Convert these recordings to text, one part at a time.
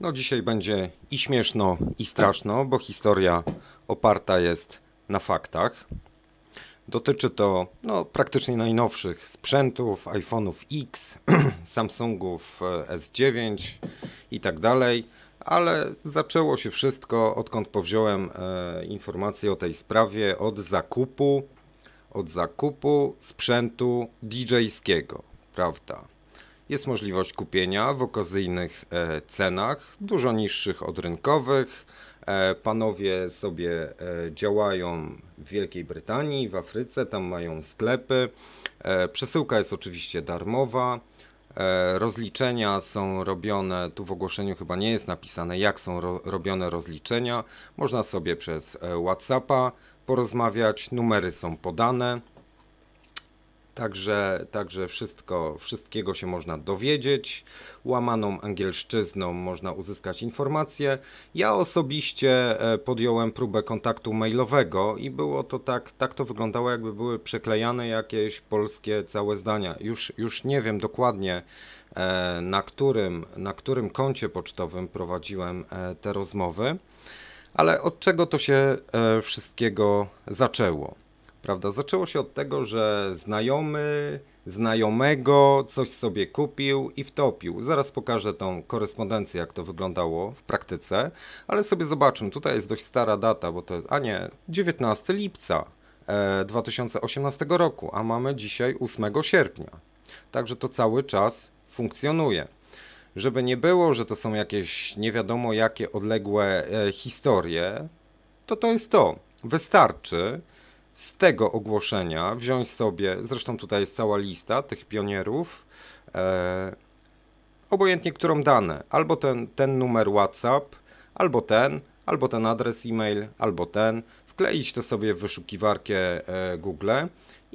No dzisiaj będzie i śmieszno, i straszno, bo historia oparta jest na faktach. Dotyczy to no, praktycznie najnowszych sprzętów, iPhone'ów X, Samsungów e, S9 i tak dalej, ale zaczęło się wszystko, odkąd powziąłem e, informacje o tej sprawie, od zakupu, od zakupu sprzętu DJ-skiego, prawda? Jest możliwość kupienia w okazyjnych e, cenach, dużo niższych od rynkowych. E, panowie sobie e, działają w Wielkiej Brytanii, w Afryce, tam mają sklepy. Przesyłka jest oczywiście darmowa. Rozliczenia są robione, tu w ogłoszeniu chyba nie jest napisane, jak są ro robione rozliczenia. Można sobie przez WhatsAppa porozmawiać, numery są podane. Także, także wszystko, wszystkiego się można dowiedzieć. Łamaną angielszczyzną można uzyskać informacje. Ja osobiście e, podjąłem próbę kontaktu mailowego i było to tak, tak to wyglądało, jakby były przeklejane jakieś polskie całe zdania. Już, już nie wiem dokładnie, e, na którym, na którym koncie pocztowym prowadziłem e, te rozmowy, ale od czego to się wszystkiego zaczęło prawda? Zaczęło się od tego, że znajomy, znajomego coś sobie kupił i wtopił. Zaraz pokażę tą korespondencję, jak to wyglądało w praktyce, ale sobie zobaczmy, tutaj jest dość stara data, bo to, a nie, 19 lipca 2018 e, roku, a mamy dzisiaj 8 sierpnia. Także to cały czas funkcjonuje żeby nie było, że to są jakieś nie wiadomo jakie odległe e, historie, to to jest to. Wystarczy, z tego ogłoszenia wziąć sobie, zresztą tutaj jest cała lista tych pionierów, e, obojętnie którą dane, albo ten, ten numer WhatsApp, albo ten, albo ten adres e-mail, albo ten, wkleić to sobie w wyszukiwarkę e, Google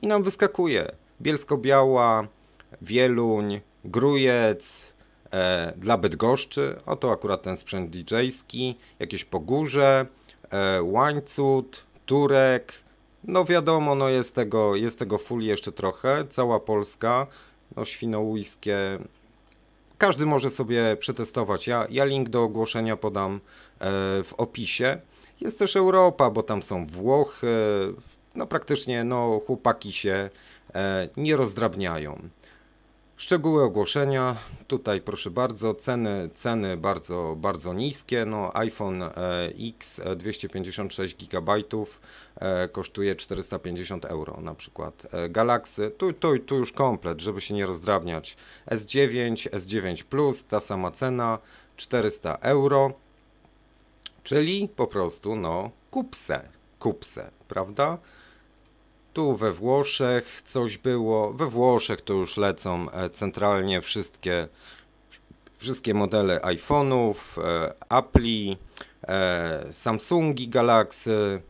i nam wyskakuje Bielsko-Biała, Wieluń, Grujec, e, dla Bydgoszczy, oto akurat ten sprzęt DJ-ski, jakieś Pogórze, e, Łańcut, Turek, no wiadomo, no jest tego, jest tego full jeszcze trochę, cała Polska, no świnoujskie, każdy może sobie przetestować. Ja, ja link do ogłoszenia podam e, w opisie. Jest też Europa, bo tam są Włochy, no praktycznie no, chłopaki się e, nie rozdrabniają. Szczegóły ogłoszenia, tutaj proszę bardzo, ceny, ceny bardzo, bardzo niskie, no iPhone e, X 256 e, GB e, kosztuje 450 euro na przykład, Galaxy, tu, tu, tu już komplet, żeby się nie rozdrabniać, S9, S9 Plus, ta sama cena, 400 euro, czyli po prostu no kupse, kupse, prawda? Tu we Włoszech coś było. We Włoszech to już lecą e, centralnie wszystkie, wszystkie modele iPhone'ów, e, Apple'i, e, Samsungi Galaxy,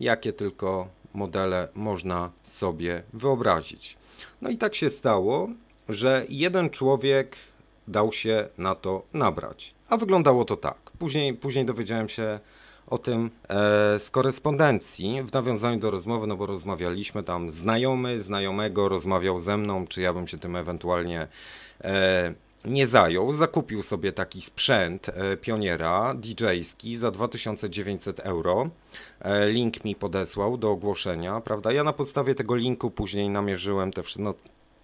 jakie tylko modele można sobie wyobrazić. No i tak się stało, że jeden człowiek dał się na to nabrać. A wyglądało to tak. Później, później dowiedziałem się, o tym e, z korespondencji w nawiązaniu do rozmowy, no bo rozmawialiśmy tam znajomy, znajomego rozmawiał ze mną, czy ja bym się tym ewentualnie e, nie zajął. Zakupił sobie taki sprzęt e, pioniera DJ-ski za 2900 euro. E, link mi podesłał do ogłoszenia, prawda? Ja na podstawie tego linku później namierzyłem te wszystkie. No,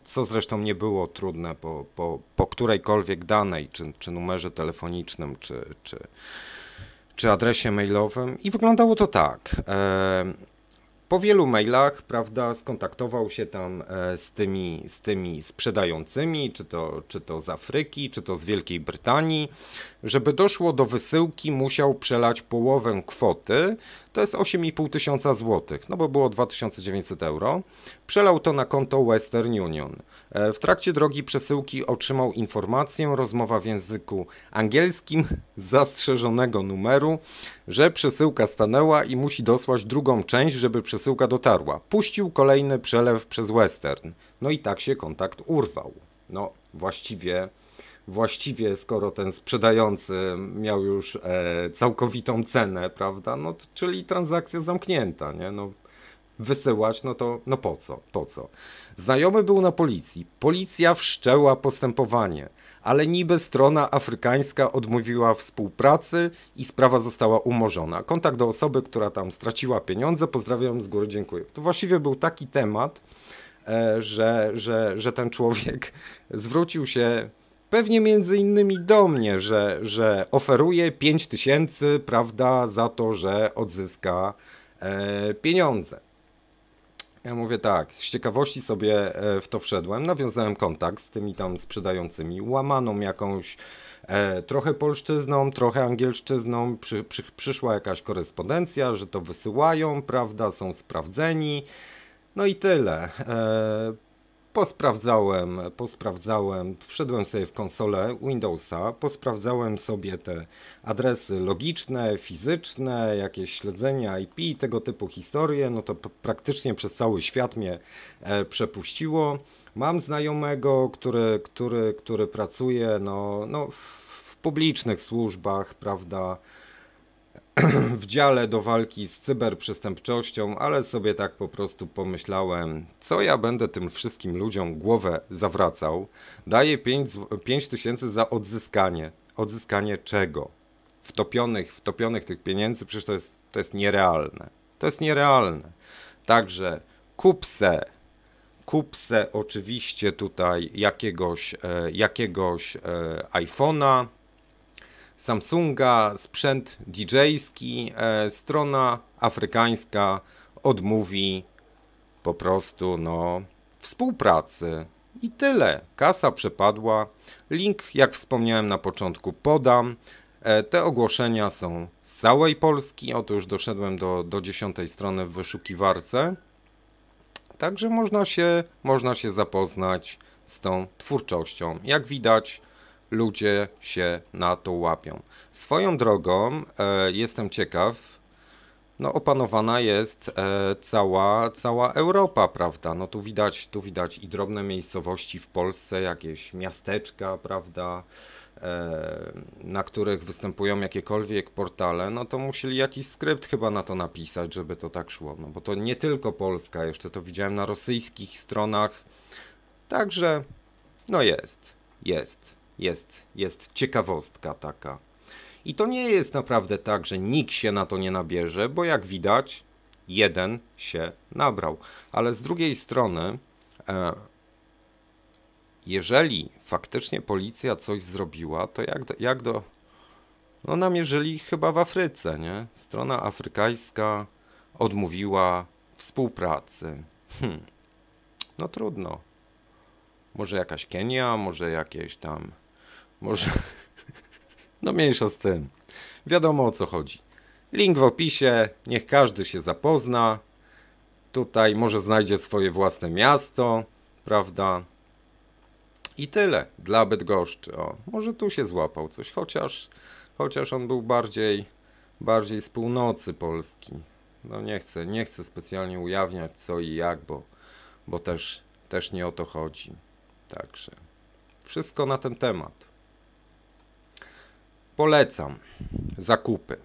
co zresztą nie było trudne po, po, po którejkolwiek danej, czy, czy numerze telefonicznym, czy, czy, czy adresie mailowym i wyglądało to tak. E, po wielu mailach, prawda, skontaktował się tam e, z tymi, z tymi sprzedającymi, czy to, czy to z Afryki, czy to z Wielkiej Brytanii. Żeby doszło do wysyłki, musiał przelać połowę kwoty, to jest 8,5 tysiąca złotych, no bo było 2900 euro. Przelał to na konto Western Union. E, w trakcie drogi przesyłki otrzymał informację, rozmowa w języku angielskim, zastrzeżonego numeru, że przesyłka stanęła i musi dosłać drugą część, żeby przesyłka dotarła. Puścił kolejny przelew przez Western. No i tak się kontakt urwał. No właściwie właściwie skoro ten sprzedający miał już e, całkowitą cenę, prawda, no czyli transakcja zamknięta, nie, no wysyłać, no to no po co, po co. Znajomy był na policji, policja wszczęła postępowanie, ale niby strona afrykańska odmówiła współpracy i sprawa została umorzona. Kontakt do osoby, która tam straciła pieniądze, pozdrawiam z góry, dziękuję. To właściwie był taki temat, e, że, że, że ten człowiek zwrócił się pewnie między innymi do mnie, że, że oferuje 5000, tysięcy, prawda, za to, że odzyska e, pieniądze. Ja mówię tak, z ciekawości sobie e, w to wszedłem, nawiązałem kontakt z tymi tam sprzedającymi, łamaną jakąś e, trochę polszczyzną, trochę angielszczyzną, przy, przy, przyszła jakaś korespondencja, że to wysyłają, prawda, są sprawdzeni, no i tyle. E, posprawdzałem, posprawdzałem, wszedłem sobie w konsolę Windowsa, posprawdzałem sobie te adresy logiczne, fizyczne, jakieś śledzenia IP, tego typu historie, no to praktycznie przez cały świat mnie e, przepuściło. Mam znajomego, który, który, który pracuje no, no w publicznych służbach, prawda, w dziale do walki z cyberprzestępczością, ale sobie tak po prostu pomyślałem, co ja będę tym wszystkim ludziom głowę zawracał. Daję 5, tysięcy za odzyskanie. Odzyskanie czego? Wtopionych, wtopionych tych pieniędzy, przecież to jest, to jest nierealne. To jest nierealne. Także kupse, kupse oczywiście tutaj jakiegoś, e, jakiegoś e, iPhone'a, Samsunga, sprzęt dj e, strona afrykańska odmówi po prostu no, współpracy. I tyle. Kasa przepadła. Link, jak wspomniałem na początku, podam. E, te ogłoszenia są z całej Polski. Oto już doszedłem do, do dziesiątej strony w wyszukiwarce. Także można się, można się zapoznać z tą twórczością. Jak widać, ludzie się na to łapią. Swoją drogą e, jestem ciekaw, no opanowana jest e, cała, cała Europa, prawda? No tu widać, tu widać i drobne miejscowości w Polsce, jakieś miasteczka, prawda? E, na których występują jakiekolwiek portale, no to musieli jakiś skrypt chyba na to napisać, żeby to tak szło. No bo to nie tylko Polska, jeszcze to widziałem na rosyjskich stronach. Także, no jest, jest. Jest, jest ciekawostka taka. I to nie jest naprawdę tak, że nikt się na to nie nabierze, bo jak widać, jeden się nabrał. Ale z drugiej strony, e, jeżeli faktycznie policja coś zrobiła, to jak do, jak do. No, namierzyli chyba w Afryce, nie? Strona afrykańska odmówiła współpracy. Hm. No trudno. Może jakaś Kenia, może jakieś tam może. No mniejsza z tym. Wiadomo o co chodzi. Link w opisie, niech każdy się zapozna. Tutaj może znajdzie swoje własne miasto, prawda? I tyle dla Bydgoszczy. O, może tu się złapał coś, chociaż, chociaż on był bardziej, bardziej z północy Polski. No nie chcę, nie chcę specjalnie ujawniać co i jak, bo, bo też, też nie o to chodzi. Także wszystko na ten temat. Polecam zakupy.